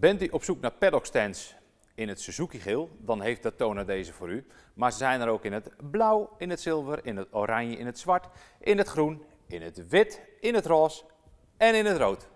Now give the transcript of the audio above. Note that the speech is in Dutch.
Bent u op zoek naar paddock stands in het Suzuki geel, dan heeft dat Datona deze voor u. Maar ze zijn er ook in het blauw, in het zilver, in het oranje, in het zwart, in het groen, in het wit, in het roze en in het rood.